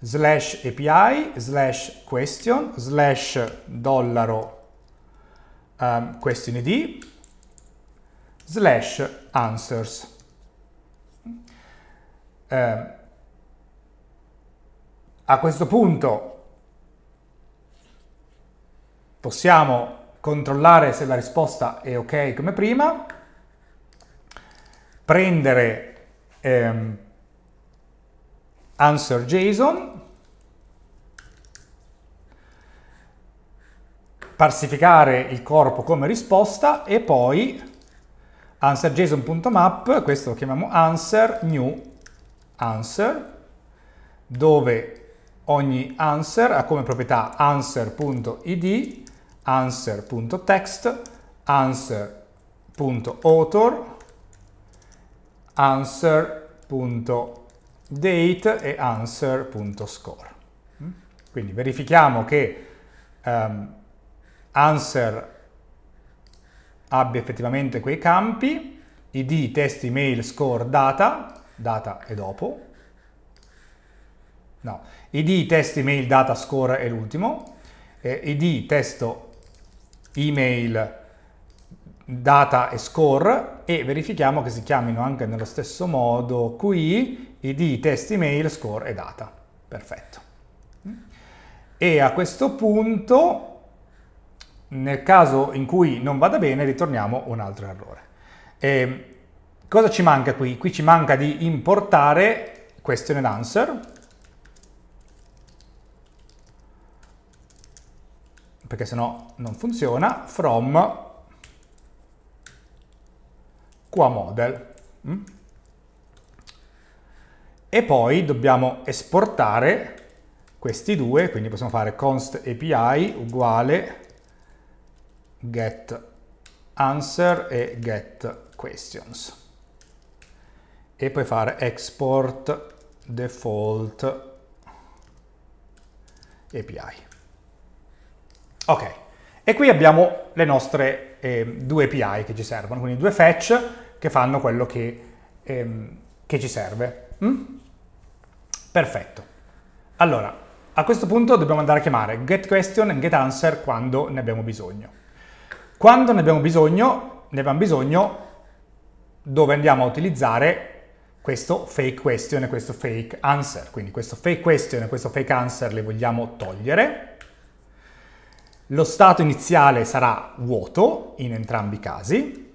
slash api slash question slash dollaro um, question id slash answers. Eh, a questo punto possiamo controllare se la risposta è ok come prima, prendere ehm, answer JSON parsificare il corpo come risposta e poi answerJSON.map, questo lo chiamiamo answer new answer, dove ogni answer ha come proprietà answer.id, answer.text, answer.author, answer.date e answer.score. Mm? Quindi verifichiamo che um, answer abbia effettivamente quei campi, id, test, email, score, data, data è dopo, no, id, test, email, data, score è l'ultimo, eh, id, testo, email, data e score e verifichiamo che si chiamino anche nello stesso modo qui id, test, email, score e data. Perfetto. E a questo punto nel caso in cui non vada bene ritorniamo un altro errore. E cosa ci manca qui? Qui ci manca di importare question and answer, perché sennò non funziona, from qua model. Mm? E poi dobbiamo esportare questi due, quindi possiamo fare const API uguale get answer e get questions e poi fare export default API. Ok, e qui abbiamo le nostre eh, due API che ci servono, quindi due fetch che fanno quello che, ehm, che ci serve. Mm? Perfetto. Allora, a questo punto dobbiamo andare a chiamare getQuestion e getAnswer quando ne abbiamo bisogno. Quando ne abbiamo bisogno, ne abbiamo bisogno dove andiamo a utilizzare questo fake question e questo fake answer. Quindi questo fake question e questo fake answer le vogliamo togliere. Lo stato iniziale sarà vuoto in entrambi i casi.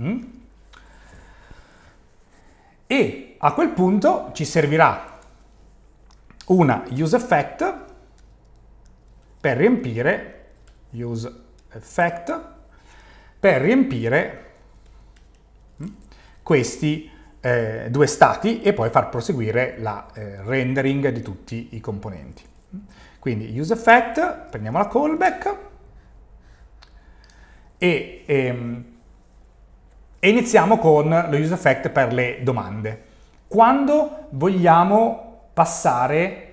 Mm. E a quel punto ci servirà una use effect per riempire use fact per riempire mm, questi eh, due stati e poi far proseguire la eh, rendering di tutti i componenti. Mm. Quindi use effect, prendiamo la callback e, ehm, e iniziamo con lo use effect per le domande. Quando vogliamo passare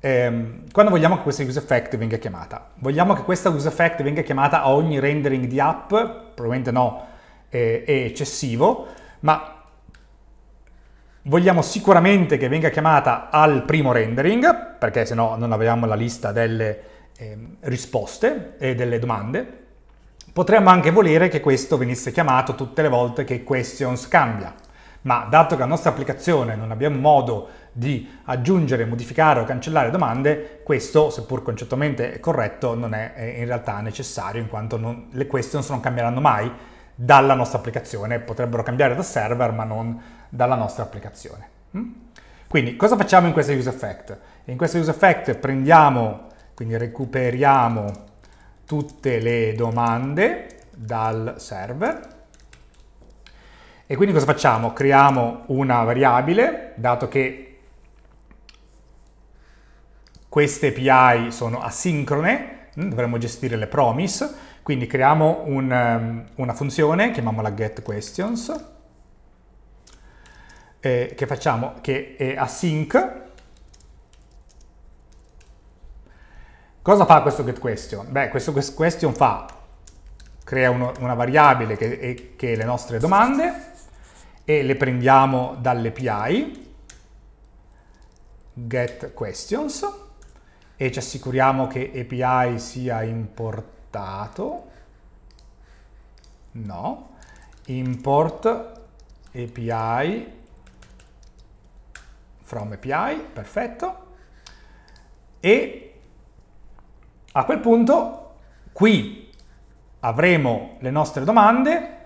Ehm, quando vogliamo che questa use effect venga chiamata? Vogliamo che questa use effect venga chiamata a ogni rendering di app? Probabilmente no, eh, è eccessivo, ma vogliamo sicuramente che venga chiamata al primo rendering, perché se no non avevamo la lista delle eh, risposte e delle domande. Potremmo anche volere che questo venisse chiamato tutte le volte che questions cambia, ma dato che la nostra applicazione non abbiamo modo di aggiungere, modificare o cancellare domande, questo, seppur concettualmente corretto, non è eh, in realtà necessario in quanto non, le questions non cambieranno mai dalla nostra applicazione, potrebbero cambiare da server ma non dalla nostra applicazione. Mm? Quindi cosa facciamo in questa use effect? In questa use effect prendiamo, quindi recuperiamo tutte le domande dal server e quindi cosa facciamo? Creiamo una variabile, dato che queste API sono asincrone, mm, dovremmo gestire le promise, quindi creiamo un, ehm, una funzione, chiamiamola getQuestions, eh, che facciamo che è async. Cosa fa questo getQuestion? Beh, questo getQuestion fa, crea uno, una variabile che, che è le nostre domande e le prendiamo dall'API, getQuestions, e ci assicuriamo che API sia importato. No. Import API from API, perfetto. E a quel punto qui avremo le nostre domande,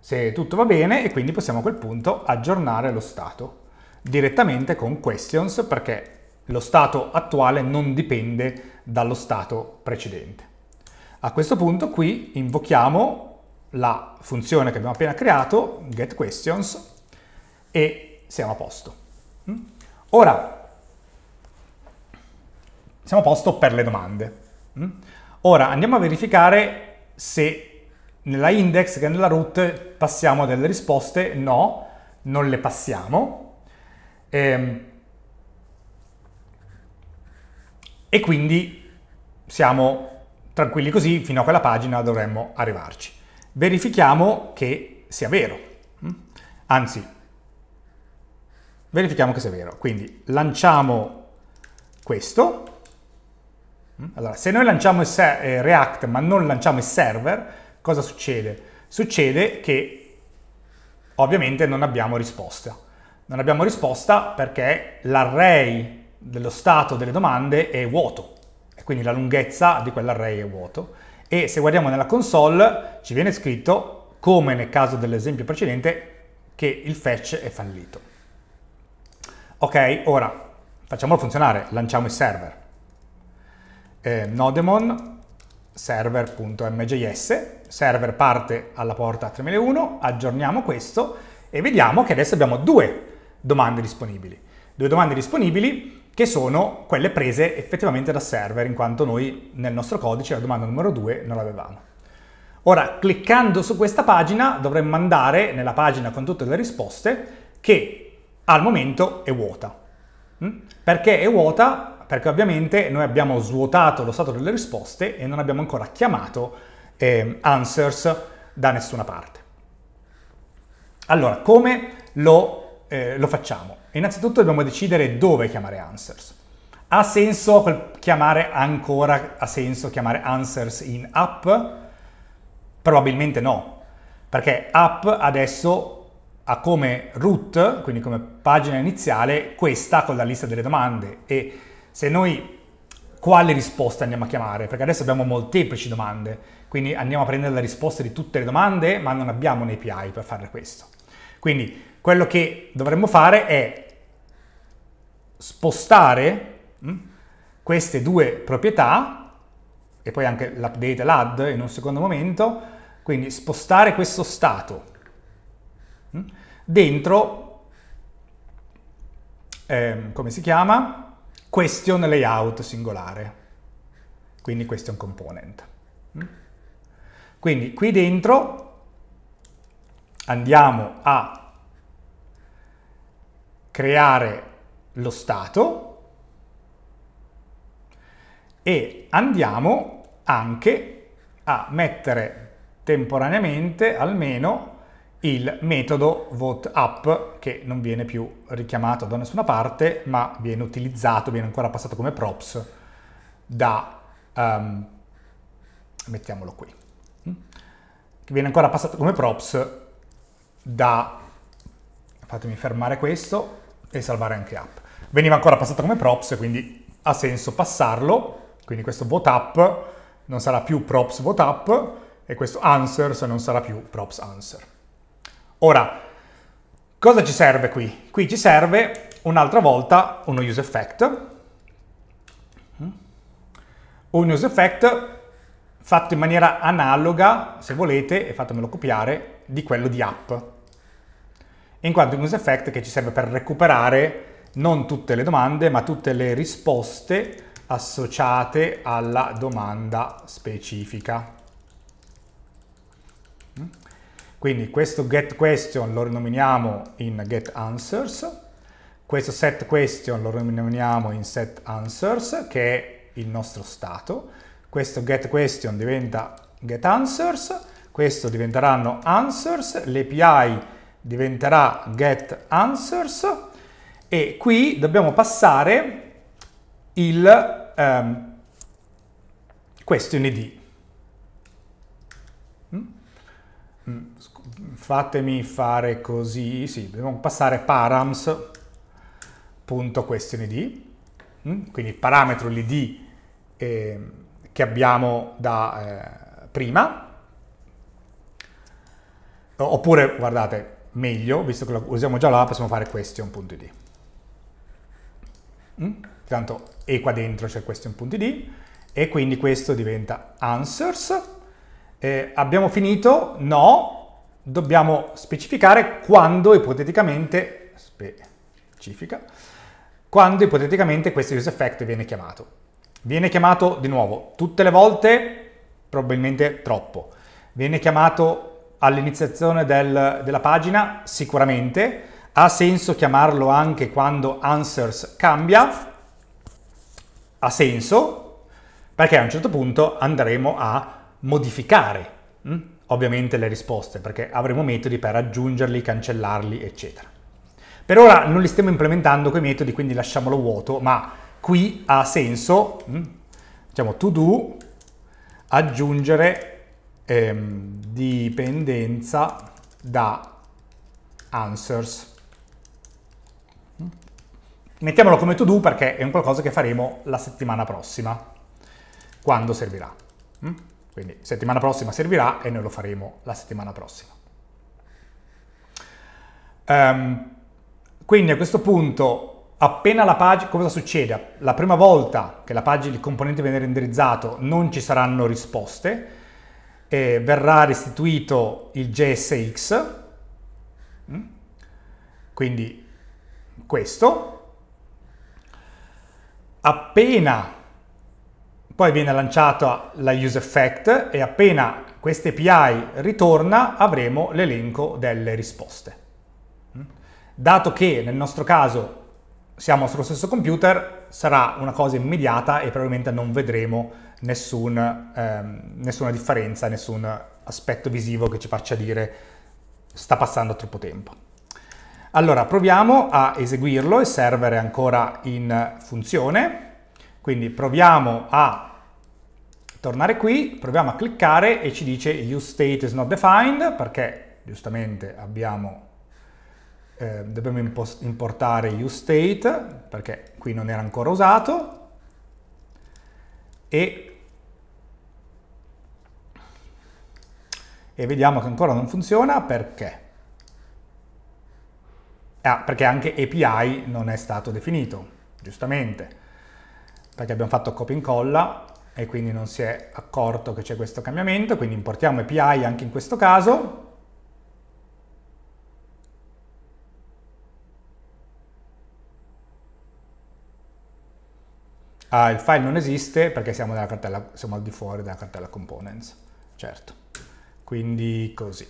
se tutto va bene, e quindi possiamo a quel punto aggiornare lo stato direttamente con questions perché lo stato attuale non dipende dallo stato precedente. A questo punto qui invochiamo la funzione che abbiamo appena creato, getQuestions, e siamo a posto. Mm? Ora, siamo a posto per le domande. Mm? Ora andiamo a verificare se nella index che nella root passiamo delle risposte. No, non le passiamo. Ehm, e quindi siamo tranquilli così, fino a quella pagina dovremmo arrivarci. Verifichiamo che sia vero, mm? anzi, verifichiamo che sia vero. Quindi lanciamo questo, mm? allora, se noi lanciamo eh, React ma non lanciamo il server, cosa succede? Succede che ovviamente non abbiamo risposta. Non abbiamo risposta perché l'array dello stato delle domande è vuoto, e quindi la lunghezza di quell'array è vuoto. E se guardiamo nella console ci viene scritto, come nel caso dell'esempio precedente, che il fetch è fallito. Ok, ora facciamolo funzionare, lanciamo il server. Eh, nodemon server.mjs, server parte alla porta 3001, aggiorniamo questo e vediamo che adesso abbiamo due domande disponibili. Due domande disponibili che sono quelle prese effettivamente da server, in quanto noi nel nostro codice la domanda numero 2 non l'avevamo. Ora, cliccando su questa pagina, dovremmo andare nella pagina con tutte le risposte, che al momento è vuota. Mm? Perché è vuota? Perché ovviamente noi abbiamo svuotato lo stato delle risposte e non abbiamo ancora chiamato eh, answers da nessuna parte. Allora, come lo, eh, lo facciamo? innanzitutto dobbiamo decidere dove chiamare answers. Ha senso chiamare ancora, ha senso chiamare answers in app? Probabilmente no, perché app adesso ha come root, quindi come pagina iniziale, questa con la lista delle domande e se noi quale risposta andiamo a chiamare, perché adesso abbiamo molteplici domande, quindi andiamo a prendere la risposta di tutte le domande, ma non abbiamo un API per fare questo. Quindi quello che dovremmo fare è spostare mm, queste due proprietà e poi anche l'update e l'add in un secondo momento, quindi spostare questo stato mm, dentro, ehm, come si chiama? Question layout singolare, quindi question component. Mm. Quindi qui dentro andiamo a creare lo stato e andiamo anche a mettere temporaneamente almeno il metodo VoteUp che non viene più richiamato da nessuna parte ma viene utilizzato, viene ancora passato come props da, um, mettiamolo qui, mm, che viene ancora passato come props da, fatemi fermare questo, e salvare anche app. Veniva ancora passato come props, quindi ha senso passarlo, quindi questo vote up non sarà più props vote up e questo answers non sarà più props answer. Ora, cosa ci serve qui? Qui ci serve un'altra volta uno use effect, un use effect fatto in maniera analoga, se volete, e fatemelo copiare, di quello di app in quanto in useEffect che ci serve per recuperare non tutte le domande, ma tutte le risposte associate alla domanda specifica. Mm? Quindi questo get question lo rinominiamo in get answers, questo set question lo rinominiamo in set answers, che è il nostro stato, questo get question diventa get answers, questo diventeranno answers, le API diventerà get answers e qui dobbiamo passare il um, question id. Mm? Mm, fatemi fare così, sì, dobbiamo passare params.questionid, mm? quindi il parametro l'id eh, che abbiamo da eh, prima, oppure guardate, meglio, visto che lo usiamo già là, possiamo fare question.id. Mm? Tanto e qua dentro c'è question.id e quindi questo diventa answers. Eh, abbiamo finito? No, dobbiamo specificare quando ipoteticamente, specifica, quando ipoteticamente questo useEffect viene chiamato. Viene chiamato di nuovo tutte le volte? Probabilmente troppo. Viene chiamato all'iniziazione del, della pagina, sicuramente. Ha senso chiamarlo anche quando answers cambia, ha senso, perché a un certo punto andremo a modificare mm, ovviamente le risposte, perché avremo metodi per aggiungerli, cancellarli, eccetera. Per ora non li stiamo implementando quei metodi, quindi lasciamolo vuoto, ma qui ha senso, mm, diciamo to do, aggiungere ehm, dipendenza da answers. Mm? Mettiamolo come to do perché è un qualcosa che faremo la settimana prossima, quando servirà. Mm? Quindi settimana prossima servirà e noi lo faremo la settimana prossima. Um, quindi a questo punto, appena la pagina, cosa succede? La prima volta che la pagina, il componente viene renderizzato, non ci saranno risposte, eh, verrà restituito il JSX, mm? quindi questo. Appena poi viene lanciata la use effect e appena questa API ritorna avremo l'elenco delle risposte. Mm? Dato che nel nostro caso siamo sullo stesso computer, sarà una cosa immediata e probabilmente non vedremo nessun, ehm, nessuna differenza, nessun aspetto visivo che ci faccia dire sta passando troppo tempo. Allora, proviamo a eseguirlo, il server è ancora in funzione, quindi proviamo a tornare qui, proviamo a cliccare e ci dice use state is not defined, perché giustamente abbiamo eh, dobbiamo importare useState perché qui non era ancora usato e, e vediamo che ancora non funziona perché ah, perché anche API non è stato definito giustamente perché abbiamo fatto copia e incolla e quindi non si è accorto che c'è questo cambiamento quindi importiamo API anche in questo caso Ah, il file non esiste perché siamo, cartella, siamo al di fuori della cartella components, certo. Quindi così.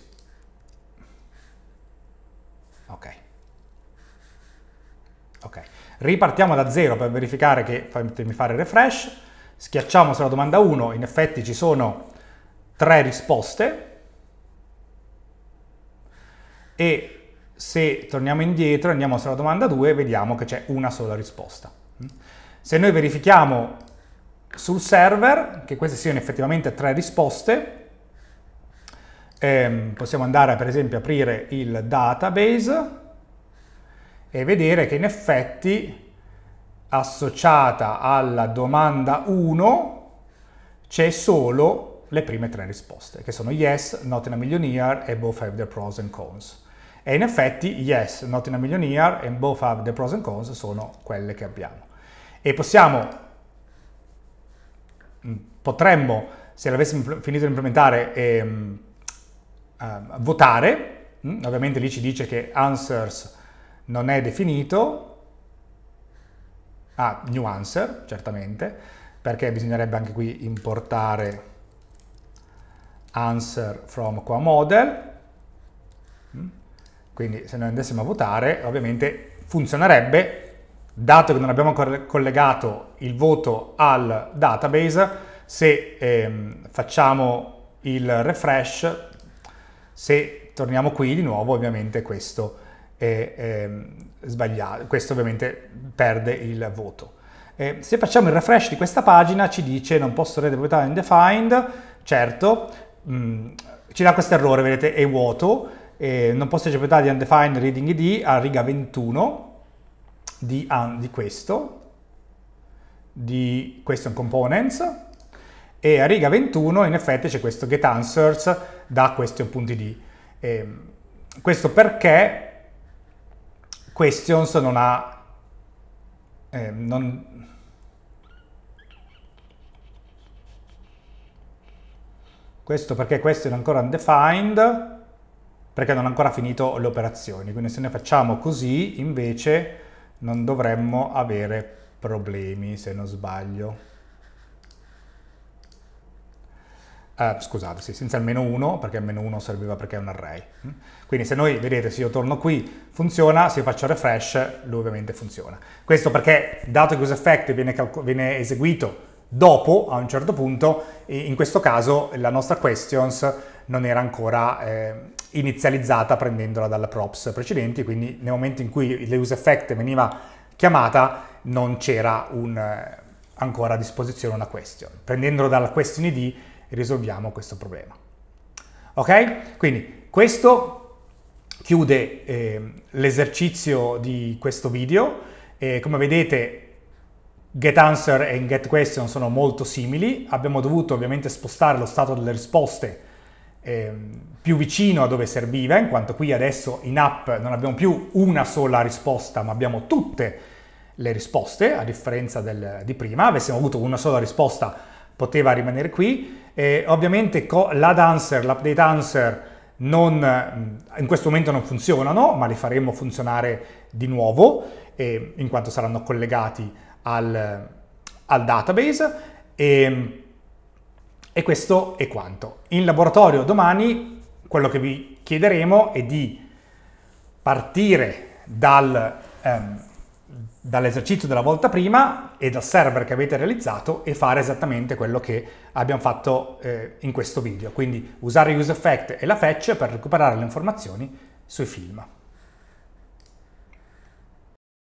Ok. Ok. Ripartiamo da zero per verificare che, fatemi fare refresh, schiacciamo sulla domanda 1, in effetti ci sono tre risposte e se torniamo indietro e andiamo sulla domanda 2 vediamo che c'è una sola risposta. Se noi verifichiamo sul server che queste siano effettivamente tre risposte, ehm, possiamo andare per esempio a aprire il database e vedere che in effetti associata alla domanda 1 c'è solo le prime tre risposte, che sono yes, not in a million year e both have their pros and cons. E in effetti yes, not in a million year e both have the pros and cons sono quelle che abbiamo e possiamo, mm, potremmo, se l'avessimo finito di implementare, ehm, ehm, votare, mm, ovviamente lì ci dice che answers non è definito, ah, new answer, certamente, perché bisognerebbe anche qui importare answer from qua model, mm. quindi se noi andessimo a votare ovviamente funzionerebbe Dato che non abbiamo collegato il voto al database, se ehm, facciamo il refresh, se torniamo qui di nuovo, ovviamente questo è, è ehm, sbagliato, questo ovviamente perde il voto. Eh, se facciamo il refresh di questa pagina ci dice non posso rete proprietà undefined, certo, mh, mm, ci dà questo errore, vedete, è vuoto, eh, non posso rete proprietà di undefined reading id a riga 21, di, un, ah, di questo, di question components, e a riga 21 in effetti c'è questo get answers da question.id. Ehm, questo perché questions non ha... Eh, non, questo perché question è ancora undefined, perché non ha ancora finito le operazioni. Quindi se ne facciamo così, invece non dovremmo avere problemi se non sbaglio. Uh, scusate, sì, senza il meno 1, perché il meno 1 serviva perché è un array. Quindi se noi, vedete, se io torno qui, funziona, se io faccio refresh, lui ovviamente funziona. Questo perché, dato che useEffect viene, viene eseguito dopo, a un certo punto, in questo caso la nostra questions non era ancora eh, inizializzata prendendola dalla props precedenti, quindi nel momento in cui l'useEffect veniva chiamata non c'era un, eh, ancora a disposizione una question. Prendendolo dalla question ID risolviamo questo problema. Ok? Quindi questo chiude eh, l'esercizio di questo video. Eh, come vedete getAnswer e getQuestion sono molto simili. Abbiamo dovuto ovviamente spostare lo stato delle risposte Ehm, più vicino a dove serviva, in quanto qui adesso in app non abbiamo più una sola risposta, ma abbiamo tutte le risposte, a differenza del, di prima. Avessimo avuto una sola risposta, poteva rimanere qui. Eh, ovviamente l'ad answer, l'update answer, non, in questo momento non funzionano, ma li faremo funzionare di nuovo, eh, in quanto saranno collegati al, al database. E, ehm, e questo è quanto. In laboratorio domani quello che vi chiederemo è di partire dal, ehm, dall'esercizio della volta prima e dal server che avete realizzato e fare esattamente quello che abbiamo fatto eh, in questo video. Quindi usare use effect e la fetch per recuperare le informazioni sui film.